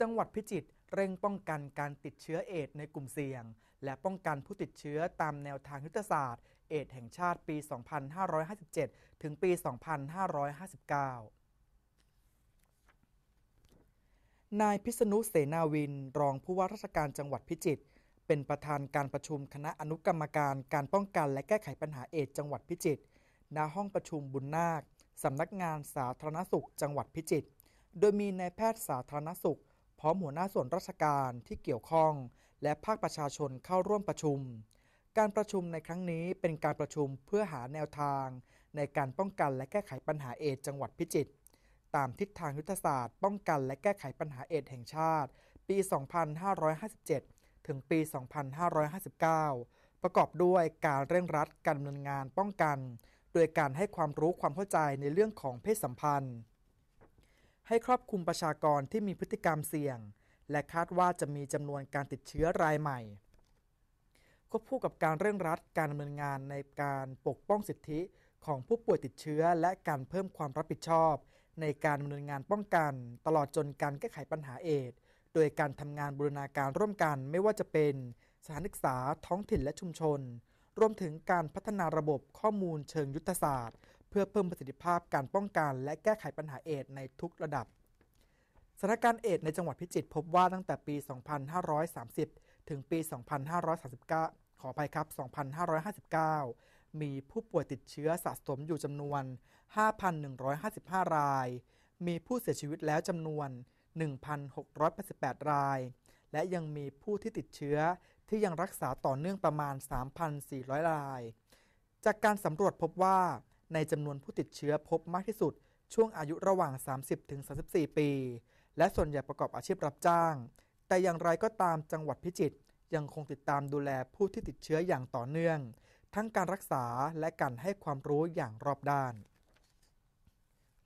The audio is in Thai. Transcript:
จังหวัดพิจิตรเร่งป้องกันการติดเชื้อเอดในกลุ่มเสี่ยง และป้องกันผู้ติดเชื้อตามแนวทางยุทธศาสตร์เอดแห่งชาติปี 2557 ถึงปี 2559 นายพิษณุเสนาวิน รองผู้ว่าราชการจังหวัดพิจิตรเป็นประธานการประชุมคณะอนุกรรมการการป้องกันและแก้ไขปัญหาเอดจังหวัดพิจิตรณห้องประชุมบุญนาคสำนักงานสาธารณสุข จังหวัดพิจิตรโดยมีนายแพทย์สาธารณสุขพร้อมหัวหน้าส่วนราชการที่เกี่ยวข้อง และภาคประชาชนเข้าร่วมประชุม การประชุมในครั้งนี้เป็นการประชุมเพื่อหาแนวทาง ในการป้องกันและแก้ไขปัญหาเอดจังหวัดพิจิตรตามทิศทางยุทธศาสตร์ป้องกันและแก้ไขปัญหาเอดแห่งชาติ ปี 2557 ถึงปี 2559 ประกอบด้วยการเร่งรัดการดำเนินงานป้องกันโดยการให้ความรู้ความเข้าใจในเรื่องของเพศสัมพันธ์ให้ครอบคลุมประชากรที่มีพฤติกรรมเสี่ยง และคาดว่าจะมีจำนวนการติดเชื้อรายใหม่ ควบคู่กับการเร่งรัดการดำเนินงานในการปกป้องสิทธิ ของผู้ป่วยติดเชื้อ และการเพิ่มความรับผิดชอบ ในการดำเนินงานป้องกัน ตลอดจนการแก้ไขปัญหาเอดโดยการทำงานบูรณาการร่วมกันไม่ว่าจะเป็นสถานศึกษา ท้องถิ่นและชุมชนรวมถึงการพัฒนาระบบข้อมูลเชิงยุทธศาสตร์เพื่อเพิ่มประสิทธิภาพการป้องกันและแก้ไขปัญหาเอดในทุกระดับ สถานการณ์เอดในจังหวัดพิจิตรพบว่าตั้งแต่ปี 2530 ถึงปี 2539 ขออภัยครับ 2559 มีผู้ป่วยติดเชื้อสะสมอยู่จำนวน 5,155 ราย มีผู้เสียชีวิตแล้วจำนวน 1,688 ราย และยังมีผู้ที่ติดเชื้อที่ยังรักษาต่อเนื่องประมาณ 3,400 ราย จากการสำรวจพบว่าในจำนวนผู้ติดเชื้อพบมากที่สุด ช่วงอายุระหว่าง 30-34 ปี และส่วนใหญ่ประกอบอาชีพรับจ้าง แต่อย่างไรก็ตามจังหวัดพิจิตรยังคงติดตามดูแลผู้ที่ติดเชื้ออย่างต่อเนื่อง ทั้งการรักษาและการให้ความรู้อย่างรอบด้าน